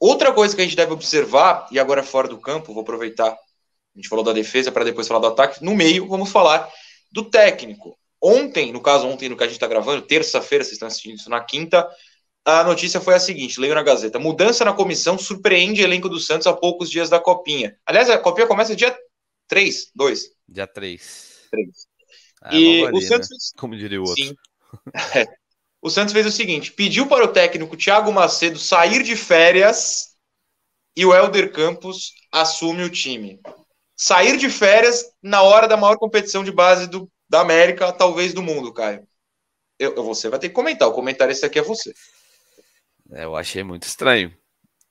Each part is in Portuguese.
Outra coisa que a gente deve observar, e agora fora do campo, vou aproveitar, a gente falou da defesa para depois falar do ataque, no meio vamos falar do técnico. Ontem, no caso ontem no que a gente está gravando, terça-feira, vocês estão assistindo isso na quinta, a notícia foi a seguinte, leio na Gazeta, mudança na comissão surpreende elenco do Santos a poucos dias da Copinha. Aliás, a Copinha começa dia 3, 2? Dia 3. 3. Ah, e é o Santos... Né? Como diria o outro. Sim. É o Santos fez o seguinte: pediu para o técnico Thiago Macedo sair de férias e o Helder Campos assume o time. Sair de férias na hora da maior competição de base do, da América, talvez do mundo, Caio. Eu, você vai ter que comentar. O comentário esse aqui é você. É, eu achei muito estranho,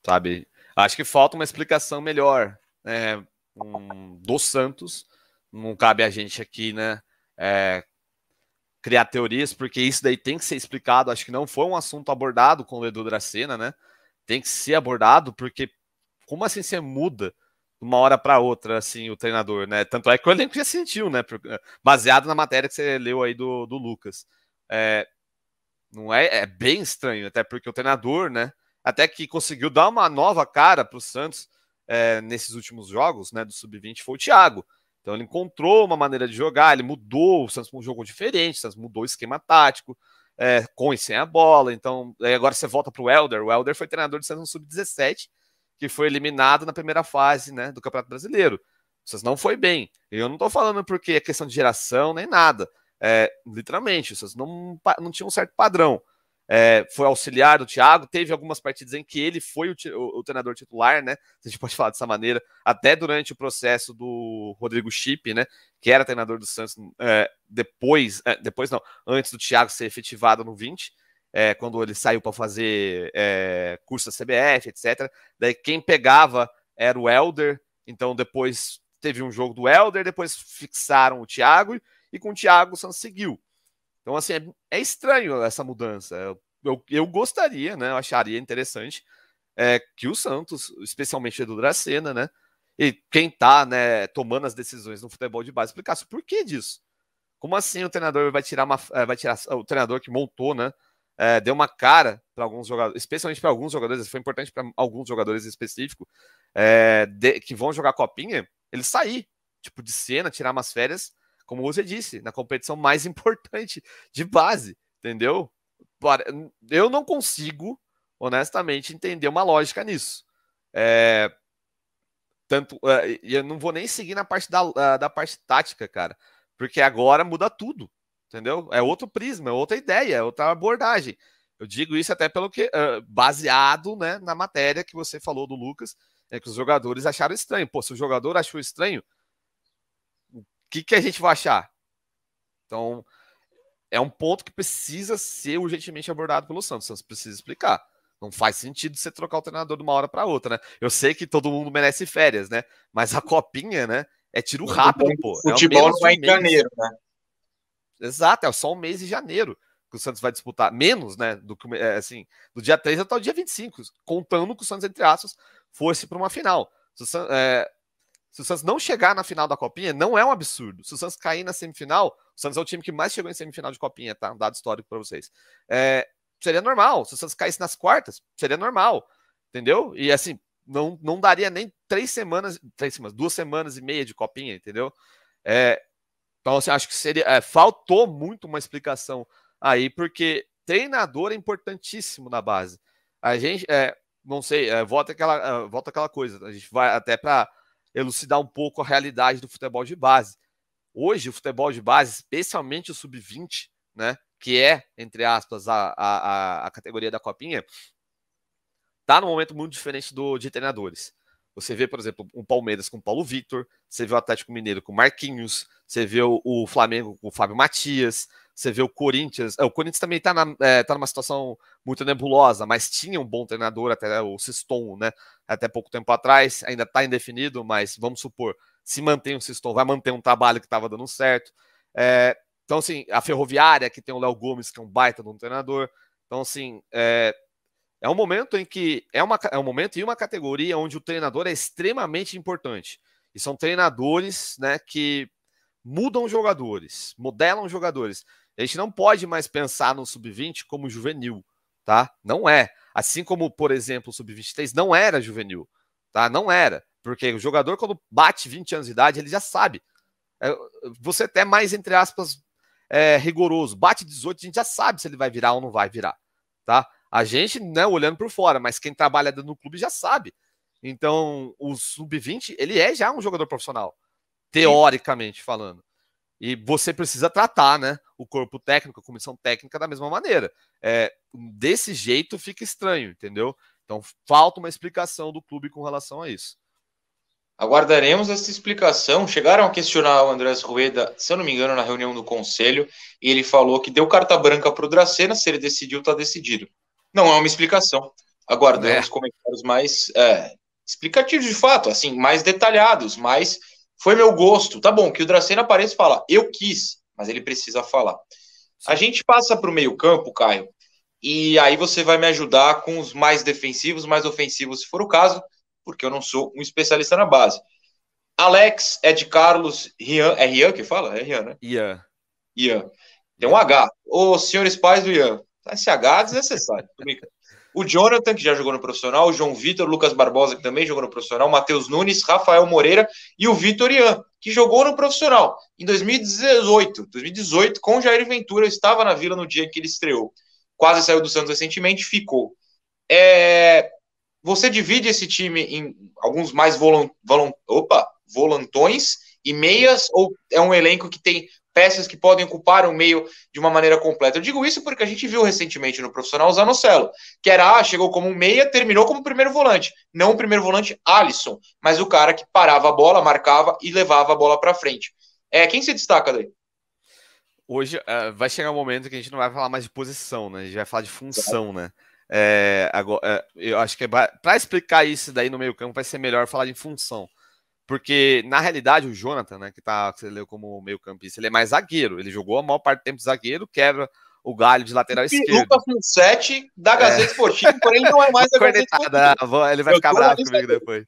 sabe? Acho que falta uma explicação melhor né? um, do Santos. Não cabe a gente aqui, né? É, criar teorias, porque isso daí tem que ser explicado. Acho que não foi um assunto abordado com o Edu Dracena, né? Tem que ser abordado, porque como assim você muda de uma hora para outra, assim, o treinador, né? Tanto é que o elenco já sentiu, né? Eh, baseado na matéria que você leu aí do, do Lucas. É, não é, é bem estranho, até porque o treinador, né? Até que conseguiu dar uma nova cara para o Santos é, nesses últimos jogos, né? Do Sub-20 foi o Thiago. Então ele encontrou uma maneira de jogar, ele mudou, o Santos jogou diferente, o Santos mudou o esquema tático, é, com e sem a bola. Então, agora você volta para o Helder. O Helder foi treinador de Santos Sub-17, que foi eliminado na primeira fase né, do Campeonato Brasileiro. Vocês não foi bem. Eu não estou falando porque é questão de geração nem nada. É, literalmente, vocês não, não tinham um certo padrão é, foi auxiliar do Thiago, teve algumas partidas em que ele foi o, o, o, treinador titular, né? A gente pode falar dessa maneira, até durante o processo do Rodrigo Chip, né? Que era treinador do Santos é, depois, é, depois não, antes do Thiago ser efetivado no 20, é, quando ele saiu para fazer é, curso da CBF, etc. Daí quem pegava era o Elder, então depois teve um jogo do Elder, depois fixaram o Thiago e com o Thiago o Santos seguiu. Então, assim, é, é estranho essa mudança. Eu, eu, eu, gostaria, né? Eu acharia interessante é, que o Santos, especialmente o Edu Dracena, né? E quem tá, né, tomando as decisões no futebol de base, explicasse o porquê disso. Como assim o treinador vai tirar uma. É, vai tirar, o treinador que montou, né? É, deu uma cara para alguns jogadores, especialmente para alguns jogadores, foi importante para alguns jogadores específicos é, que vão jogar copinha, ele sair, tipo, de cena, tirar umas férias como você disse, na competição mais importante de base, entendeu? Eu não consigo, honestamente, entender uma lógica nisso. É, tanto é, e eu não vou nem seguir na parte da, ah, da parte tática, cara, porque agora muda tudo, entendeu? É outro prisma, é outra ideia, é outra abordagem. Eu digo isso até pelo que ah, baseado, né, na matéria que você falou do Lucas, é que os jogadores acharam estranho. Pô, se o jogador achou estranho, que, que a gente vai achar? Então, é um ponto que precisa ser urgentemente abordado pelo Santos. O Santos precisa explicar. Não faz sentido você trocar o treinador de uma hora para outra, né? Eu sei que todo mundo merece férias, né? Mas a copinha, né? É tiro rápido, pô. É futebol é não é em janeiro, né? Exato, é só um mês de janeiro que o Santos vai disputar. Menos, né? Do que é, assim, do dia 3 até o dia 25, contando com o Santos, entre aspas, fosse para uma final. É, se o Santos não chegar na final da Copinha, não é um absurdo. Se o Santos cair na semifinal, o Santos é o time que mais chegou em semifinal de Copinha, tá? Um dado histórico para vocês. É, seria normal. Se o Santos caísse nas quartas, seria normal. Entendeu? E assim, não, não daria nem três semanas, três semanas, duas semanas e meia de Copinha, entendeu? É, então, assim, acho que seria. É, faltou muito uma explicação aí, porque treinador é importantíssimo na base. A gente, é, não sei, é, volta, aquela, é, volta aquela coisa. A gente vai até para elucidar um pouco a realidade do futebol de base. Hoje, o futebol de base, especialmente o sub-20, né, que é, entre aspas, a, a, a categoria da Copinha, está num momento muito diferente do de treinadores. Você vê, por exemplo, o Palmeiras com o Paulo Vitor, você vê o Atlético Mineiro com o Marquinhos, você vê o, Flamengo com o Fábio Matias, você vê o Corinthians. É, o Corinthians também está é, tá numa situação muito nebulosa, mas tinha um bom treinador, até o Siston, né? Até pouco tempo atrás, ainda está indefinido, mas vamos supor, se mantém o Siston, vai manter um trabalho que estava dando certo. É, então, assim, a Ferroviária, que tem o Léo Gomes, que é um baita de um treinador. Então, assim, é, é um momento em que é, uma, é um momento e uma categoria onde o treinador é extremamente importante. E são treinadores né, que mudam jogadores, modelam jogadores. A gente não pode mais pensar no sub-20 como juvenil, tá? Não é. Assim como, por exemplo, o sub-23 não era juvenil, tá? Não era. Porque o jogador, quando bate 20 anos de idade, ele já sabe. É, você até mais, entre aspas, é, rigoroso. Bate 18, a gente já sabe se ele vai virar ou não vai virar, tá? A gente, né, olhando por fora, mas quem trabalha no clube já sabe. Então, o sub-20, ele é já um jogador profissional, teoricamente Sim. falando. E você precisa tratar, né, o corpo técnico, a comissão técnica da mesma maneira. É, desse jeito fica estranho, entendeu? Então, falta uma explicação do clube com relação a isso. Aguardaremos essa explicação. Chegaram a questionar o Andrés Rueda, se eu não me engano, na reunião do conselho, e ele falou que deu carta branca para o Dracena, se ele decidiu, está decidido. Não é uma explicação. Aguardamos é. comentários mais é, explicativos de fato, assim, mais detalhados, mas foi meu gosto. Tá bom, que o Dracena apareça e fala, eu quis, mas ele precisa falar. A gente passa para o meio-campo, Caio, e aí você vai me ajudar com os mais defensivos, mais ofensivos, se for o caso, porque eu não sou um especialista na base. Alex, Ed Carlos, Rian. É Rian que fala? É Rian, né? Ian. Ian. Tem um H. Os senhores pais do Ian. Tá, SH é desnecessário. O Jonathan, que já jogou no profissional, o João Vitor, o Lucas Barbosa, que também jogou no profissional, o Matheus Nunes, Rafael Moreira e o Vitor Ian, que jogou no profissional em 2018. 2018, com Jair Ventura, estava na vila no dia que ele estreou. Quase saiu do Santos recentemente, ficou. É... Você divide esse time em alguns mais Opa, volantões e meias, ou é um elenco que tem peças que podem ocupar o meio de uma maneira completa. Eu digo isso porque a gente viu recentemente no profissional o Zanocelo, que era, ah, chegou como um meia, terminou como primeiro volante. Não o primeiro volante Alisson, mas o cara que parava a bola, marcava e levava a bola para frente. É, quem se destaca daí? Hoje uh, vai chegar um momento que a gente não vai falar mais de posição, né? A gente vai falar de função, né? É, agora, é, eu acho que é para explicar isso daí no meio campo vai ser melhor falar de função. Porque, na realidade, o Jonathan, né, que, tá, que você leu como meio-campista, ele é mais zagueiro. Ele jogou a maior parte do tempo zagueiro, quebra o galho de lateral Piruca esquerdo. Lucas com 7 da é. Gazeta é. Esportiva, porém não é mais da Gazeta ah, Ele vai ficar bravo comigo aqui. depois.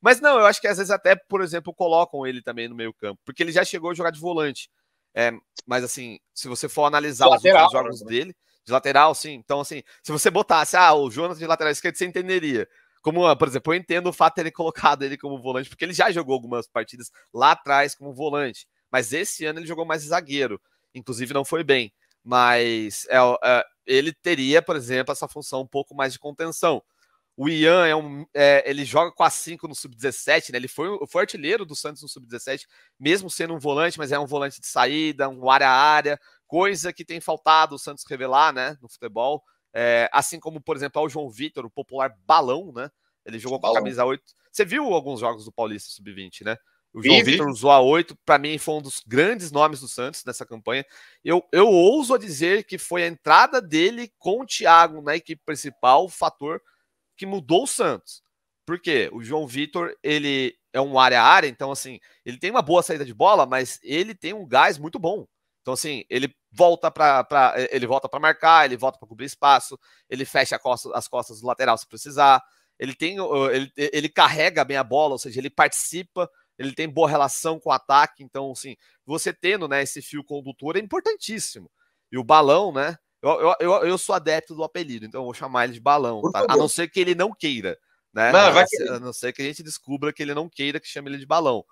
Mas não, eu acho que às vezes até, por exemplo, colocam ele também no meio campo, porque ele já chegou a jogar de volante. É, mas assim, se você for analisar os jogos né? dele, de lateral, sim. Então, assim, se você botasse, ah, o Jonathan de lateral esquerdo, você entenderia. Como, ah, por exemplo, eu entendo o fato de ele colocado ele como volante, porque ele já jogou algumas partidas lá atrás como volante. Mas esse ano ele jogou mais zagueiro. Inclusive, não foi bem. Mas é, é, ele teria, por exemplo, essa função um pouco mais de contenção. O Ian é um, é, ele joga com a 5 no sub-17, né? Ele foi, foi artilheiro do Santos no sub-17, mesmo sendo um volante, mas é um volante de saída, um área a área, coisa que tem faltado o Santos revelar, né, no futebol. É, assim como, por exemplo, ao João Vitor, o popular balão, né? Ele jogou balão. com a camisa 8. Você viu alguns jogos do Paulista Sub-20, né? O João Vitor usou a 8, para mim foi um dos grandes nomes do Santos nessa campanha. Eu, eu ouso a dizer que foi a entrada dele com o Thiago na equipe principal o fator que mudou o Santos. Porque o João Vitor, ele é um área-área, então assim, ele tem uma boa saída de bola, mas ele tem um gás muito bom. Então assim, ele volta para eh, ele volta para marcar, ele volta para cobrir espaço, ele fecha costa, as costas do lateral se precisar, ele tem ele, ele carrega bem a bola, ou seja, ele participa, ele tem boa relação com o ataque, então assim, você tendo, né, esse fio condutor é importantíssimo. E o balão, né? Eu, eu, eu, sou adepto do apelido, então eu vou chamar ele de balão, tá? a não ser que ele não queira, né? Não, vai a, a não ser que a gente descubra que ele não queira que chame ele de balão.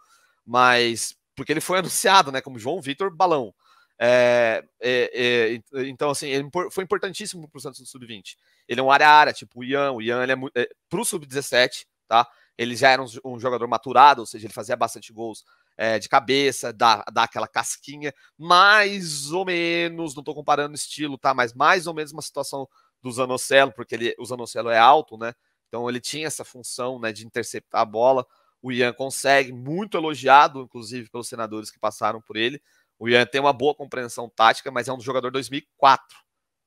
Mas porque ele foi anunciado, né, como João Vitor Balão. É, é, é, então, assim, ele é foi importantíssimo para o Santos do Sub-20. Ele é um área-área, tipo o Ian. O Ian, ele é, para o Sub-17, tá? Ele já era um, um, jogador maturado, ou seja, ele fazia bastante gols é, de cabeça, dá, dá aquela casquinha, mais ou menos, não estou comparando estilo, tá? Mas mais ou menos uma situação do Zanocelo, porque ele, o Zanocelo é alto, né? Então ele tinha essa função né, de interceptar a bola. O Ian consegue, muito elogiado, inclusive, pelos senadores que passaram por ele. O Ian tem uma boa compreensão tática, mas é um jogador 2004,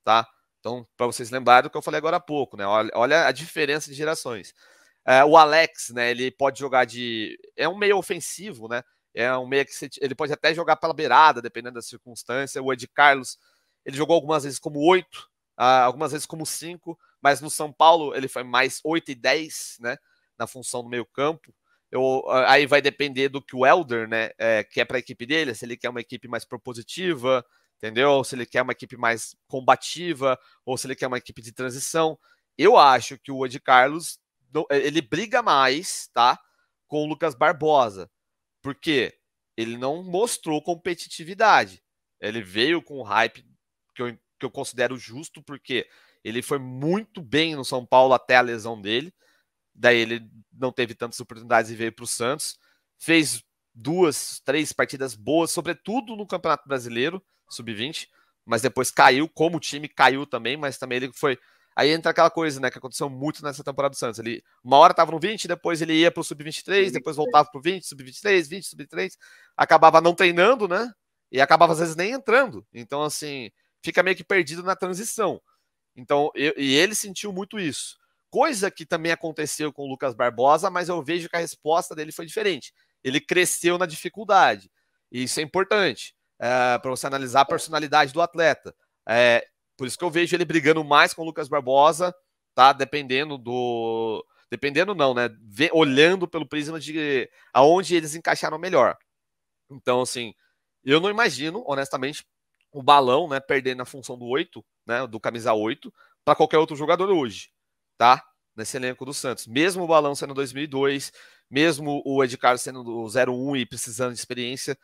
tá? Então, para vocês lembrarem do que eu falei agora há pouco, né? Olha, olha a diferença de gerações. É, o Alex, né? Ele pode jogar de. É um meio ofensivo, né? É um meio que Você... ele pode até jogar pela beirada, dependendo da circunstância. O Ed Carlos, ele jogou algumas vezes como 8, ah, algumas vezes como 5, mas no São Paulo ele foi mais 8 e 10, né? Na função do meio-campo. Eu, ah, aí vai depender do que o Elder né, é, quer para a equipe dele, se ele quer uma equipe mais propositiva, entendeu? Se ele quer uma equipe mais combativa, ou se ele quer uma equipe de transição. Eu acho que o Ed Carlos eh, ele briga mais, tá? Com o Lucas Barbosa. Porque ele não mostrou competitividade. Ele veio com um hype que eu, que eu considero justo, porque ele foi muito bem no São Paulo até a lesão dele. Daí ele não teve tantas oportunidades e veio para o Santos. Fez duas, três partidas boas, sobretudo no Campeonato Brasileiro, sub-20, mas depois caiu, como o time caiu também, mas também ele foi. Aí entra aquela coisa, né, que aconteceu muito nessa temporada do Santos. Ele uma hora estava no 20, depois ele ia para o sub-23, depois voltava para o 20, sub-23, 20, sub-23, acabava não treinando, né? E acabava às vezes nem entrando. Então assim, fica meio que perdido na transição. Então, eu, e ele sentiu muito isso coisa que também aconteceu com o Lucas Barbosa, mas eu vejo que a resposta dele foi diferente. Ele cresceu na dificuldade. E isso é importante é, para você analisar a personalidade do atleta. É, por isso que eu vejo ele brigando mais com o Lucas Barbosa, tá? Dependendo do. Dependendo, não, né? Vê, olhando pelo prisma de aonde eles encaixaram melhor. Então, assim, eu não imagino, honestamente, o balão, né? Perdendo a função do 8, né? Do camisa 8, para qualquer outro jogador hoje tá? Nesse elenco do Santos. Mesmo o Balão sendo 2002, mesmo o Ed Carlos sendo do 01 e precisando de experiência,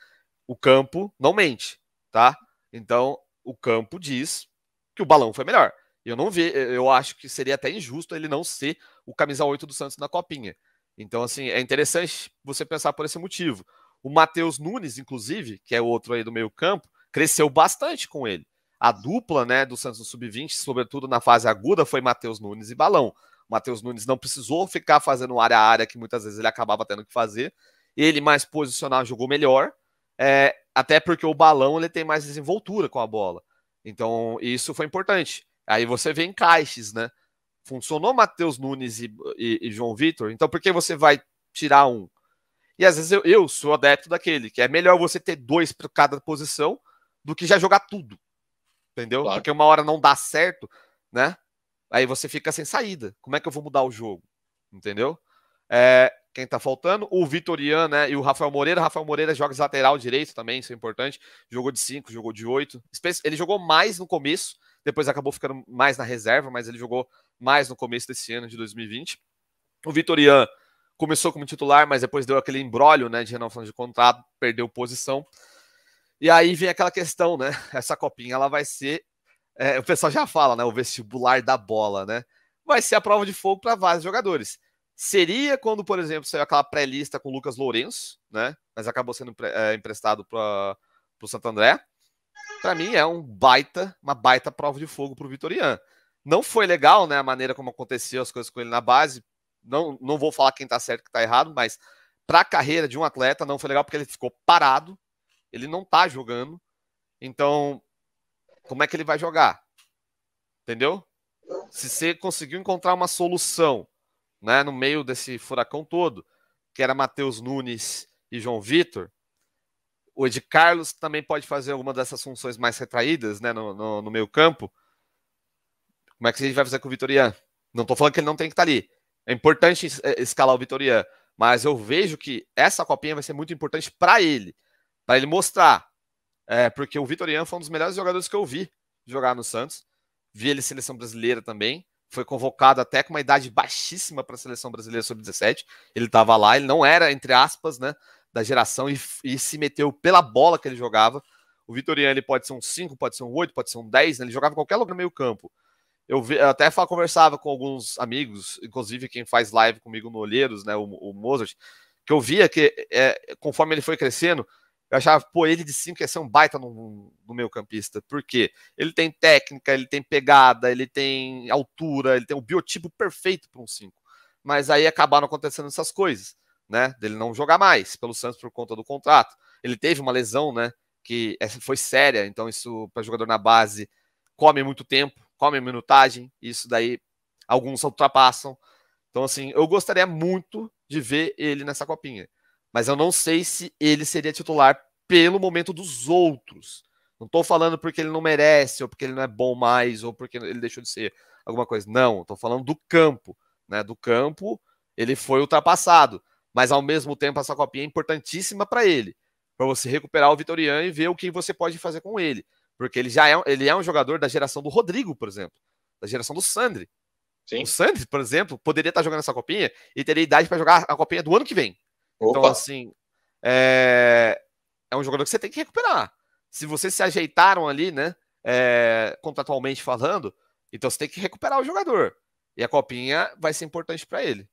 o campo não mente, tá? Então, o campo diz que o Balão foi melhor. Eu não vi, eu acho que seria até injusto ele não ser o camisa 8 do Santos na copinha. Então, assim, é interessante você pensar por esse motivo. O Matheus Nunes, inclusive, que é outro aí do meio campo, cresceu bastante com ele a dupla né, do Santos Sub-20, sobretudo na fase aguda, foi Matheus Nunes e Balão. O Matheus Nunes não precisou ficar fazendo área a área, que muitas vezes ele acabava tendo que fazer. Ele mais posicional jogou melhor, é, até porque o Balão ele tem mais desenvoltura com a bola. Então, isso foi importante. Aí você vê encaixes, né? Funcionou Matheus Nunes e, e, e João Vitor, então por que você vai tirar um? E às vezes eu, eu sou adepto daquele, que é melhor você ter dois para cada posição do que já jogar tudo. Entendeu? Claro. Porque uma hora não dá certo, né? Aí você fica sem saída. Como é que eu vou mudar o jogo? Entendeu? É, quem tá faltando? O Vitorian, né? E o Rafael Moreira. Rafael Moreira joga de lateral direito também, isso é importante. Jogou de 5, jogou de 8. Ele jogou mais no começo, depois acabou ficando mais na reserva, mas ele jogou mais no começo desse ano de 2020. O Vitorian começou como titular, mas depois deu aquele embrólio, né, de renovação de contrato, perdeu posição. E aí vem aquela questão, né? Essa copinha ela vai ser. É, o pessoal já fala, né? O vestibular da bola, né? Vai ser a prova de fogo para vários jogadores. Seria quando, por exemplo, saiu aquela pré-lista com o Lucas Lourenço, né? Mas acabou sendo é, emprestado para o Santo André. Para mim é um baita, uma baita prova de fogo para o Vitorian. Não foi legal, né? A maneira como aconteceu as coisas com ele na base. Não, não vou falar quem está certo e quem está errado, mas para a carreira de um atleta não foi legal porque ele ficou parado ele não tá jogando. Então, como é que ele vai jogar? Entendeu? Se você conseguiu encontrar uma solução né, no meio desse furacão todo, que era Matheus Nunes e João Vitor, o Ed Carlos também pode fazer alguma dessas funções mais retraídas né, no, no, no meio campo. Como é que a gente vai fazer com o Vitorian? Não estou falando que ele não tem que estar tá ali. É importante escalar o Vitorian, mas eu vejo que essa copinha vai ser muito importante para ele para ele mostrar. É, porque o Vitoriano foi um dos melhores jogadores que eu vi jogar no Santos. Vi ele seleção brasileira também. Foi convocado até com uma idade baixíssima para a seleção brasileira sobre 17 Ele estava lá, ele não era, entre aspas, né, da geração e, e se meteu pela bola que ele jogava. O Vitoriano ele pode ser um 5, pode ser um 8, pode ser um 10, né? ele jogava em qualquer lugar no meio-campo. Eu, vi, eu até falava, conversava com alguns amigos, inclusive quem faz live comigo no Olheiros, né, o, o Mozart, que eu via que é, conforme ele foi crescendo, eu achava, pô, ele de 5 ia ser um baita no, no meio campista. Por quê? Ele tem técnica, ele tem pegada, ele tem altura, ele tem o biotipo perfeito para um 5. Mas aí acabaram acontecendo essas coisas, né? Dele não jogar mais pelo Santos por conta do contrato. Ele teve uma lesão, né? Que foi séria, então isso para jogador na base come muito tempo, come minutagem, isso daí alguns ultrapassam. Então, assim, eu gostaria muito de ver ele nessa copinha. Mas eu não sei se ele seria titular pelo momento dos outros. Não estou falando porque ele não merece, ou porque ele não é bom mais, ou porque ele deixou de ser alguma coisa. Não, estou falando do campo. Né? Do campo, ele foi ultrapassado. Mas ao mesmo tempo, essa copinha é importantíssima para ele. Para você recuperar o Vitoriano e ver o que você pode fazer com ele. Porque ele já é, ele é um jogador da geração do Rodrigo, por exemplo. Da geração do Sandri. Sim. O Sandri, por exemplo, poderia estar tá jogando essa copinha e teria idade para jogar a copinha do ano que vem. Então, Opa. Então, assim, é... é um jogador que você tem que recuperar. Se vocês se ajeitaram ali, né? É... Contratualmente falando, então você tem que recuperar o jogador. E a copinha vai ser importante para ele.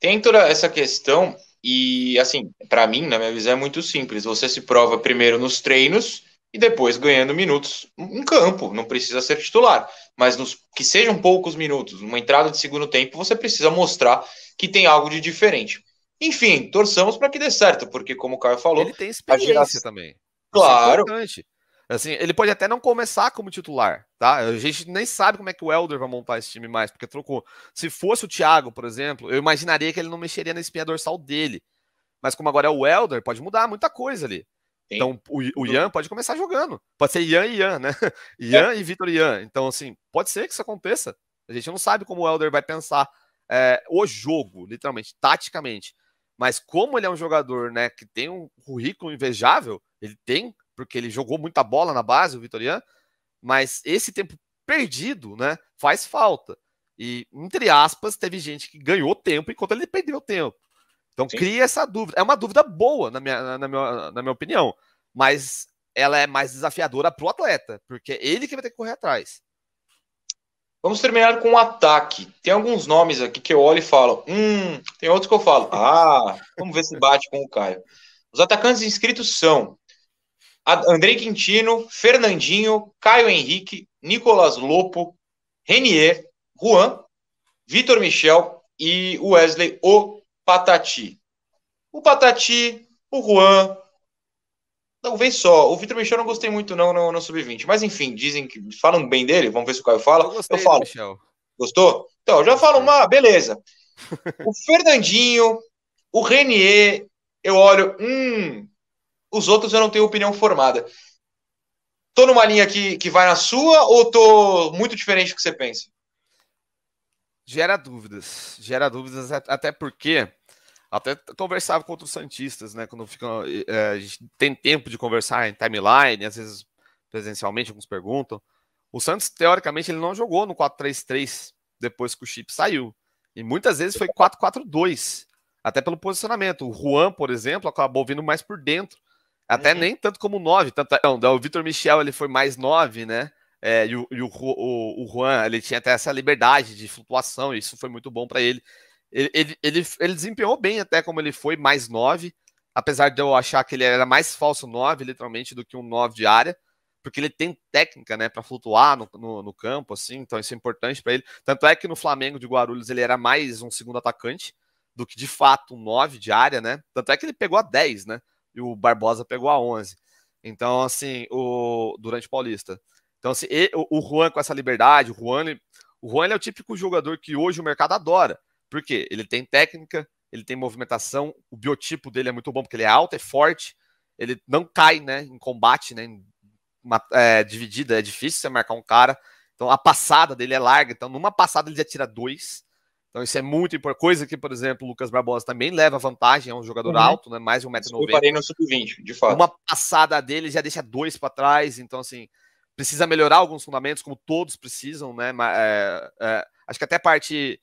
Tem toda essa questão, e assim, para mim, na minha visão, é muito simples. Você se prova primeiro nos treinos e depois ganhando minutos em campo. Não precisa ser titular, mas nos, que sejam poucos minutos, uma entrada de segundo tempo, você precisa mostrar que tem algo de diferente. Enfim, torçamos para que dê certo, porque como o Caio falou, ele tem experiência geração... também. É claro. é Assim, ele pode até não começar como titular, tá? A gente nem sabe como é que o Elder vai montar esse time mais, porque trocou. Se fosse o Thiago, por exemplo, eu imaginaria que ele não mexeria na espinha dorsal dele. Mas como agora é o Elder, pode mudar muita coisa ali. Sim. Então, o, o Ian pode começar jogando. Pode ser Ian e Ian, né? É. Ian é. e Vitor Ian. Então, assim, pode ser que isso aconteça. A gente não sabe como o Elder vai pensar é, o jogo, literalmente, taticamente. Mas como ele é um jogador né, que tem um currículo invejável, ele tem, porque ele jogou muita bola na base, o Vitoriano, mas esse tempo perdido né, faz falta. E, entre aspas, teve gente que ganhou tempo enquanto ele perdeu tempo. Então Sim. cria essa dúvida. É uma dúvida boa, na minha, na, na, minha, na minha opinião, mas ela é mais desafiadora para o atleta, porque é ele que vai ter que correr atrás. Vamos terminar com um ataque. Tem alguns nomes aqui que eu olho e falo, hum, tem outros que eu falo, ah, vamos ver se bate com o Caio. Os atacantes inscritos são Andrei Quintino, Fernandinho, Caio Henrique, Nicolas Lopo, Renier, Juan, Vitor Michel e Wesley O Patati. O Patati, o Juan, Talvez só. O Vitor Michel eu não gostei muito, não, no, no Sub-20. Mas enfim, dizem que falam bem dele. Vamos ver se o Caio fala. Eu, eu falo. Michel. Gostou? Então, já falo uma, beleza. O Fernandinho, o Renier, eu olho. Hum, os outros eu não tenho opinião formada. Tô numa linha que, que vai na sua ou tô muito diferente do que você pensa? Gera dúvidas. Gera dúvidas, até porque até conversava com outros Santistas, né? Quando fica, é, a gente tem tempo de conversar em timeline, às vezes presencialmente, alguns perguntam. O Santos, teoricamente, ele não jogou no 4-3-3 depois que o Chip saiu. E muitas vezes foi 4-4-2, até pelo posicionamento. O Juan, por exemplo, acabou vindo mais por dentro. Até uhum. nem tanto como 9. Tanto, é, não, o Vitor Michel ele foi mais 9, né? É, e o, e o, o, o Juan ele tinha até essa liberdade de flutuação, e isso foi muito bom para ele. Ele, ele, ele, ele desempenhou bem até como ele foi, mais 9. Apesar de eu achar que ele era mais falso 9, literalmente, do que um 9 de área. Porque ele tem técnica, né, para flutuar no, no, no, campo, assim, então isso é importante para ele. Tanto é que no Flamengo de Guarulhos ele era mais um segundo atacante do que de fato um 9 de área, né? Tanto é que ele pegou a 10, né? E o Barbosa pegou a 11. Então, assim, o durante o Paulista. Então, assim, o, o Juan com essa liberdade, o Juan, ele, o Juan é o típico jogador que hoje o mercado adora. Porque ele tem técnica, ele tem movimentação, o biotipo dele é muito bom, porque ele é alto, é forte, ele não cai né, em combate, né, em uma, é, dividida, é difícil você marcar um cara. Então a passada dele é larga, então numa passada ele já tira dois. Então isso é muito importante. Coisa que, por exemplo, o Lucas Barbosa também leva vantagem, é um jogador uhum. alto, né, mais de 1,90m. Eu parei no sub-20, de fato. Uma passada dele já deixa dois para trás, então assim, precisa melhorar alguns fundamentos, como todos precisam, né? É, é, acho que até a parte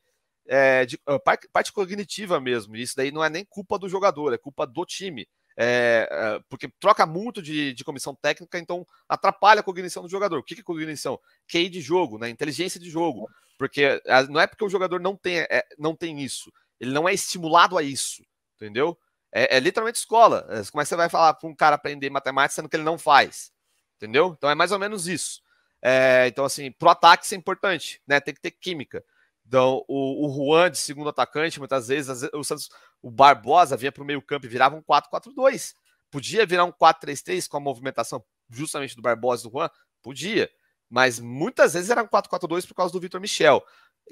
é, de, ah, parte cognitiva mesmo. Isso daí não é nem culpa do jogador, é culpa do time. É, é, porque troca muito de, de, comissão técnica, então atrapalha a cognição do jogador. O que é cognição? QI de jogo, né? inteligência de jogo. Porque ah, não é porque o jogador não tem, é, não tem isso, ele não é estimulado a isso, entendeu? É, é literalmente escola. É, como é que você vai falar para um cara aprender matemática sendo que ele não faz? Entendeu? Então é mais ou menos isso. É, então, assim, pro ataque isso é importante, né? Tem que ter química. Então, o, o Juan de segundo atacante, muitas vezes, o Santos, o Barbosa vinha para o meio-campo e virava um 4-4-2. Podia virar um 4-3-3 com a movimentação justamente do Barbosa e do Juan? Podia. Mas muitas vezes era um 4-4-2 por causa do Vitor Michel,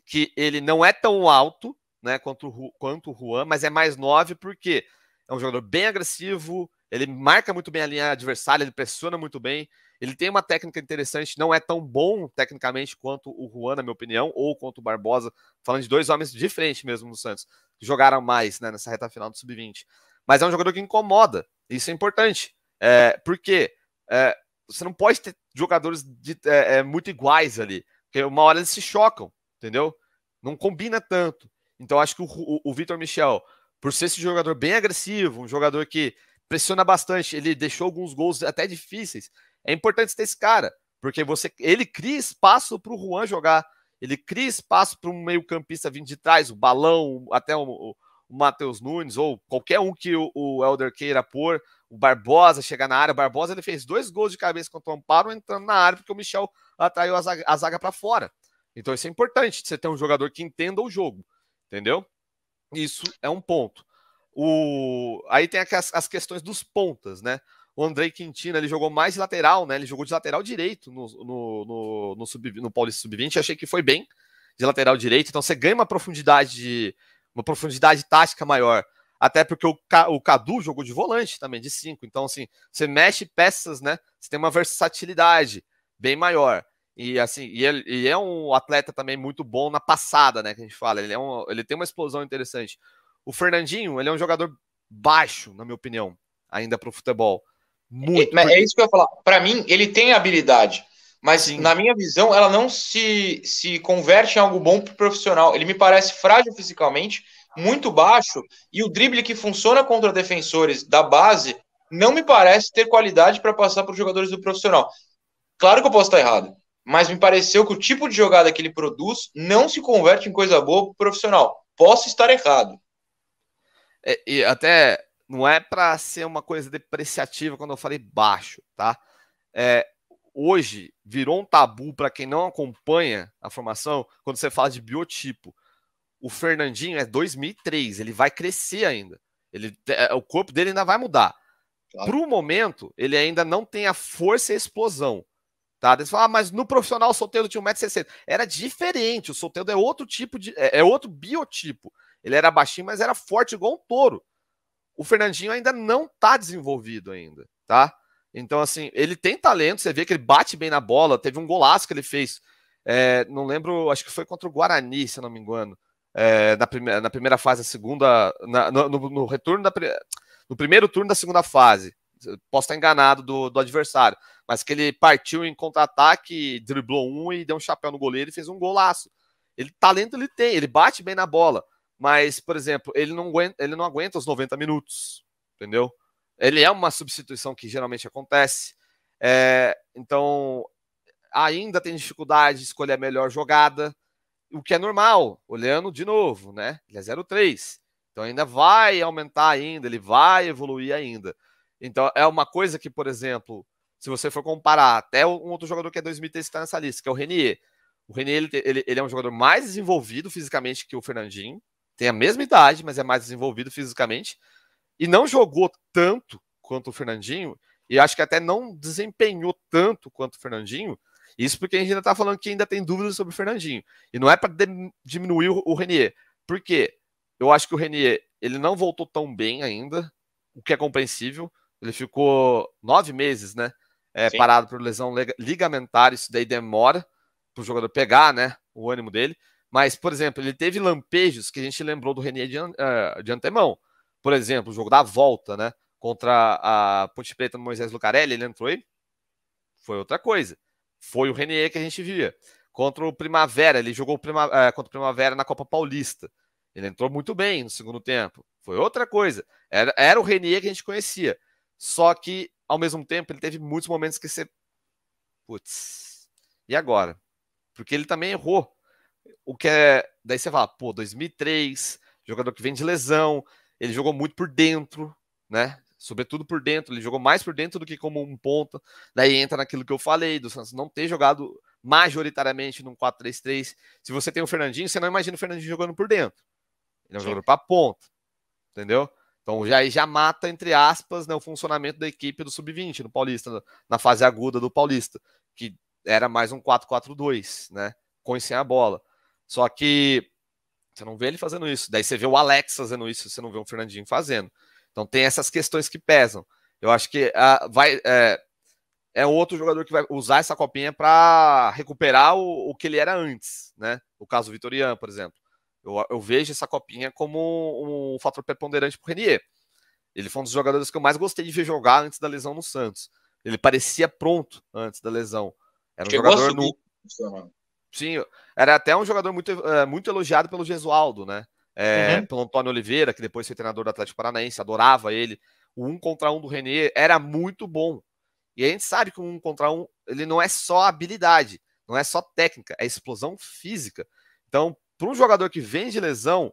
que ele não é tão alto né, quanto, o, quanto o Juan, mas é mais 9 porque é um jogador bem agressivo, ele marca muito bem a linha adversária, ele pressiona muito bem. Ele tem uma técnica interessante, não é tão bom tecnicamente quanto o Juan, na minha opinião, ou quanto o Barbosa, falando de dois homens de frente mesmo no Santos, que jogaram mais né, nessa reta final do Sub-20. Mas é um jogador que incomoda, isso é importante. É, porque é, você não pode ter jogadores de, é, é, muito iguais ali, porque uma hora eles se chocam, entendeu? Não combina tanto. Então acho que o, o, o Vitor Michel, por ser esse jogador bem agressivo, um jogador que pressiona bastante, ele deixou alguns gols até difíceis. É importante ter esse cara, porque você ele cria espaço para o Juan jogar, ele cria espaço para um meio-campista vindo de trás, o balão, até o, o, o Matheus Nunes, ou qualquer um que o, Helder Elder queira pôr, o Barbosa chegar na área. O Barbosa ele fez dois gols de cabeça contra o Amparo entrando na área porque o Michel atraiu a zaga, zaga para fora. Então isso é importante, você ter um jogador que entenda o jogo, entendeu? Isso é um ponto. O... Aí tem as, as questões dos pontas, né? o Andrei Quintino, ele jogou mais lateral, né? Ele jogou de lateral direito no, no, no, no, sub, no Paulista Sub-20, achei que foi bem de lateral direito, então você ganha uma profundidade, uma profundidade tática maior, até porque o, o Cadu jogou de volante também, de 5, então assim, você mexe peças, né? Você tem uma versatilidade bem maior. E assim, e ele, e é um atleta também muito bom na passada, né? Que a gente fala, ele, é um, ele tem uma explosão interessante. O Fernandinho, ele é um jogador baixo, na minha opinião, ainda para o futebol. Muito. É, é isso que eu ia falar. Para mim, ele tem habilidade, mas Sim. na minha visão, ela não se, se converte em algo bom para o profissional. Ele me parece frágil fisicamente, muito baixo, e o drible que funciona contra defensores da base não me parece ter qualidade para passar para os jogadores do profissional. Claro que eu posso estar errado, mas me pareceu que o tipo de jogada que ele produz não se converte em coisa boa para o profissional. Posso estar errado. É, e até não é para ser uma coisa depreciativa quando eu falei baixo, tá? É, hoje virou um tabu para quem não acompanha a formação quando você fala de biotipo. O Fernandinho é 2003, ele vai crescer ainda. Ele, é, o corpo dele ainda vai mudar. Claro. Para o momento, ele ainda não tem a força e a explosão. Tá? Eles ah, mas no profissional o solteiro tinha 1,60m. Era diferente, o solteiro é outro tipo de. É, é outro biotipo. Ele era baixinho, mas era forte igual um touro o Fernandinho ainda não está desenvolvido ainda, tá? Então, assim, ele tem talento, você vê que ele bate bem na bola, teve um golaço que ele fez, é, não lembro, acho que foi contra o Guarani, se não me engano, é, na, primeira, na primeira fase, a segunda, na, no, no, retorno da, no primeiro turno da segunda fase, posso estar enganado do, do adversário, mas que ele partiu em contra-ataque, driblou um e deu um chapéu no goleiro e fez um golaço. Ele talento ele tem, ele bate bem na bola. Mas, por exemplo, ele não aguenta, ele não aguenta os 90 minutos, entendeu? Ele é uma substituição que geralmente acontece. É, então, ainda tem dificuldade de escolher a melhor jogada, o que é normal, olhando de novo, né? Ele é 0-3. Então ainda vai aumentar ainda, ele vai evoluir ainda. Então é uma coisa que, por exemplo, se você for comparar até um outro jogador que é 2003 que está nessa lista, que é o Renier. O Renier ele, ele, ele, é um jogador mais desenvolvido fisicamente que o Fernandinho, tem a mesma idade, mas é mais desenvolvido fisicamente, e não jogou tanto quanto o Fernandinho, e acho que até não desempenhou tanto quanto o Fernandinho. Isso porque a gente ainda está falando que ainda tem dúvidas sobre o Fernandinho. E não é para diminuir o Renier. Porque eu acho que o Renier ele não voltou tão bem ainda, o que é compreensível. Ele ficou nove meses, né? É, parado por lesão ligamentar, isso daí demora para o jogador pegar, né? O ânimo dele. Mas, por exemplo, ele teve lampejos que a gente lembrou do Renier de, uh, de antemão. Por exemplo, o jogo da volta, né? Contra a Ponte Preta no Moisés Lucarelli, ele entrou e foi outra coisa. Foi o Renier que a gente via. Contra o Primavera, ele jogou prima, uh, contra o Primavera na Copa Paulista. Ele entrou muito bem no segundo tempo. Foi outra coisa. Era, era o Renier que a gente conhecia. Só que, ao mesmo tempo, ele teve muitos momentos que você. Putz, e agora? Porque ele também errou o que é. Daí você fala, pô, 2003, jogador que vem de lesão, ele jogou muito por dentro, né? Sobretudo por dentro, ele jogou mais por dentro do que como um ponta. Daí entra naquilo que eu falei, do Santos não ter jogado majoritariamente num 4-3-3. Se você tem o Fernandinho, você não imagina o Fernandinho jogando por dentro. Ele é um Sim. jogador para ponta, entendeu? Então já, já mata, entre aspas, né, o funcionamento da equipe do Sub-20 no Paulista, na fase aguda do Paulista, que era mais um 4-4-2, né? Com e sem a bola. Só que você não vê ele fazendo isso. Daí você vê o Alex fazendo isso, você não vê o Fernandinho fazendo. Então tem essas questões que pesam. Eu acho que ah, vai é, é, outro jogador que vai usar essa copinha para recuperar o, o, que ele era antes, né? O caso do Vitorian, por exemplo. Eu, eu, vejo essa copinha como um fator preponderante para o Renier. Ele foi um dos jogadores que eu mais gostei de ver jogar antes da lesão no Santos. Ele parecia pronto antes da lesão. Era um Chegou jogador no. Né, Sim, era até um jogador muito, eh, muito elogiado pelo Gesualdo, né? É, uhum. Pelo Antônio Oliveira, que depois foi treinador do Atlético Paranaense, adorava ele. O um contra um do René era muito bom. E a gente sabe que o um contra um ele não é só habilidade, não é só técnica, é explosão física. Então, para um jogador que vem de lesão,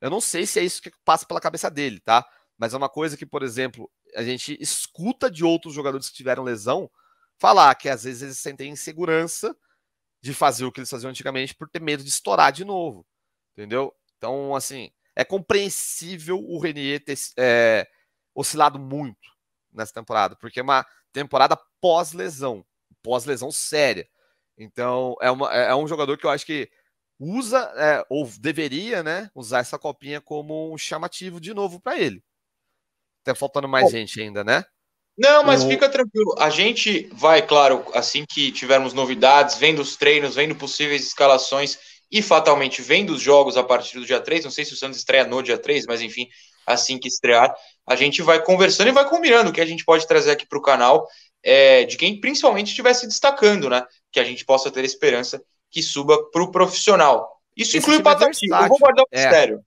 eu não sei se é isso que passa pela cabeça dele, tá? Mas é uma coisa que, por exemplo, a gente escuta de outros jogadores que tiveram lesão falar que às vezes eles sentem insegurança de fazer o que eles faziam antigamente por ter medo de estourar de novo. Entendeu? Então, assim, é compreensível o Renier ter é, oscilado muito nessa temporada, porque é uma temporada pós-lesão, pós-lesão séria. Então, é, uma, é, é um jogador que eu acho que usa, é, ou deveria, né, usar essa copinha como um chamativo de novo para ele. Tá faltando mais gente ainda, né? Não, mas o... fica tranquilo. A gente vai, claro, assim que tivermos novidades, vendo os treinos, vendo possíveis escalações e fatalmente vendo os jogos a partir do dia 3. Não sei se o Santos estreia no dia 3, mas enfim, assim que estrear, a gente vai conversando e vai combinando o que a gente pode trazer aqui para o canal é, de quem principalmente estiver se destacando, né? Que a gente possa ter esperança que suba para o profissional. Isso Esse inclui o Patati. É Eu vou guardar o um é. mistério.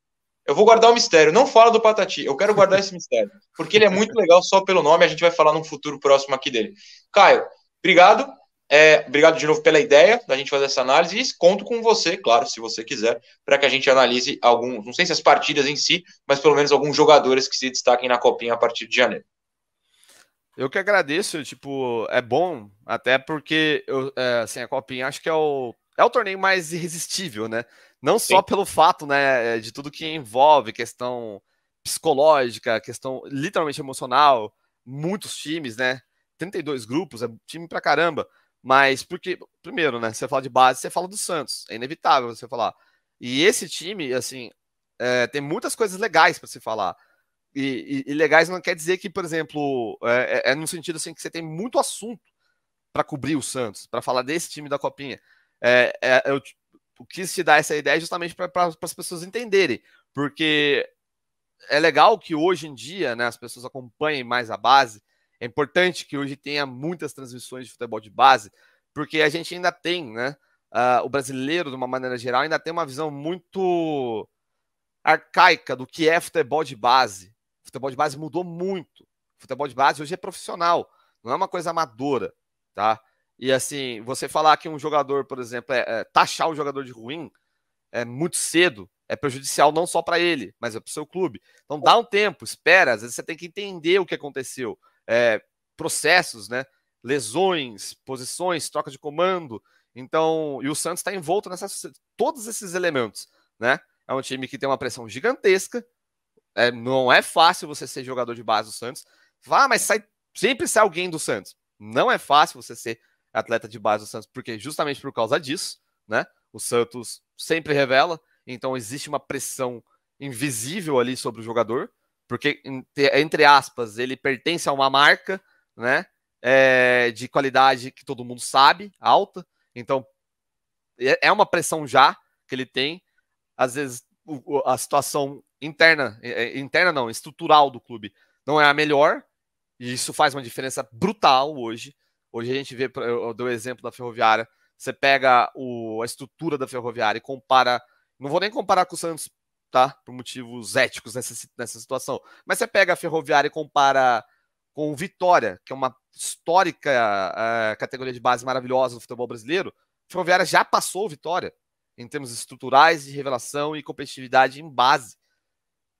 Eu vou guardar o mistério. Não fala do Patati. Eu quero guardar esse mistério. Porque ele é muito legal só pelo nome. A gente vai falar num futuro próximo aqui dele. Caio, obrigado. É, obrigado de novo pela ideia da gente fazer essa análise. E conto com você, claro, se você quiser, para que a gente analise alguns, não sei se as partidas em si, mas pelo menos alguns jogadores que se destaquem na Copinha a partir de janeiro. Eu que agradeço, tipo, é bom, até porque eu, é, assim, a Copinha acho que é o, é o torneio mais irresistível, né? Não só Sim. pelo fato, né, eh, de tudo que envolve questão psicológica, questão literalmente emocional, muitos times, né? 32 grupos, é time pra caramba. Mas porque, primeiro, né? Você fala de base, você fala do Santos. É inevitável você falar. E esse time, assim, é, tem muitas coisas legais para se falar. E, e, e, legais não quer dizer que, por exemplo, é, é, no sentido assim que você tem muito assunto para cobrir o Santos, para falar desse time da Copinha. É, é, eu o quis te dar essa ideia é justamente para pra, as pessoas entenderem, porque é legal que hoje em dia né, as pessoas acompanhem mais a base, é importante que hoje tenha muitas transmissões de futebol de base, porque a gente ainda tem, né? Uh, o brasileiro, de uma maneira geral, ainda tem uma visão muito arcaica do que é futebol de base. futebol de base mudou muito. futebol de base hoje é profissional, não é uma coisa amadora, tá? E assim, você falar que um jogador, por exemplo, é, é taxar o jogador de ruim é muito cedo, é prejudicial não só para ele, mas é para o seu clube. Então dá um tempo, espera, às vezes você tem que entender o que aconteceu. É, processos, né? Lesões, posições, troca de comando. Então, e o Santos está envolto nessas todos esses elementos, né? É um time que tem uma pressão gigantesca. É, não é fácil você ser jogador de base do Santos. Vá, mas sai, sempre sai alguém do Santos. Não é fácil você ser atleta de base do Santos, porque justamente por causa disso, né? O Santos sempre revela, então existe uma pressão invisível ali sobre o jogador, porque entre aspas ele pertence a uma marca, né? É, de qualidade que todo mundo sabe, alta. Então é, é uma pressão já que ele tem. Às vezes a situação interna, é, é, interna não, estrutural do clube não é a melhor, e isso faz uma diferença brutal hoje. Hoje a gente vê, eu dou o exemplo da ferroviária, você pega o, a estrutura da ferroviária e compara, não vou nem comparar com o Santos, tá? Por motivos éticos nessa, nessa situação, mas você pega a ferroviária e compara com o Vitória, que é uma histórica é, categoria de base maravilhosa do futebol brasileiro, a Ferroviária já passou o Vitória em termos estruturais de revelação e competitividade em base.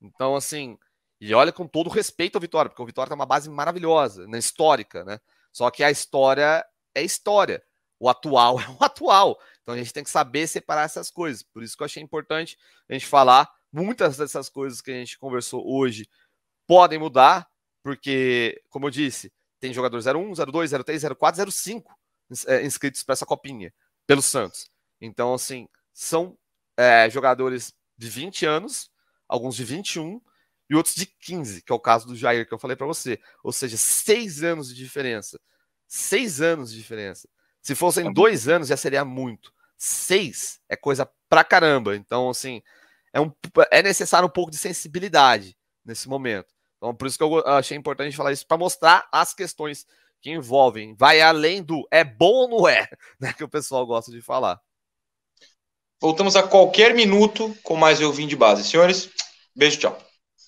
Então, assim, e olha com todo respeito ao Vitória, porque o Vitória tem uma base maravilhosa, né, histórica, né? Só que a história é história, o atual é o atual. Então a gente tem que saber separar essas coisas. Por isso que eu achei importante a gente falar. Muitas dessas coisas que a gente conversou hoje podem mudar, porque, como eu disse, tem jogador 01, 02, 03, 04, 05 inscritos para essa copinha pelo Santos. Então, assim, são é, jogadores de 20 anos, alguns de 21, e outros de 15, que é o caso do Jair que eu falei para você. Ou seja, seis anos de diferença. Seis anos de diferença. Se fossem tá dois anos, já seria muito. Seis é coisa pra caramba. Então, assim, é, um, é necessário um pouco de sensibilidade nesse momento. Então, por isso que eu achei importante falar isso, para mostrar as questões que envolvem. Vai além do é bom ou não é, né, que o pessoal gosta de falar. Voltamos a qualquer minuto com mais Eu Vim de Base. Senhores, beijo, tchau.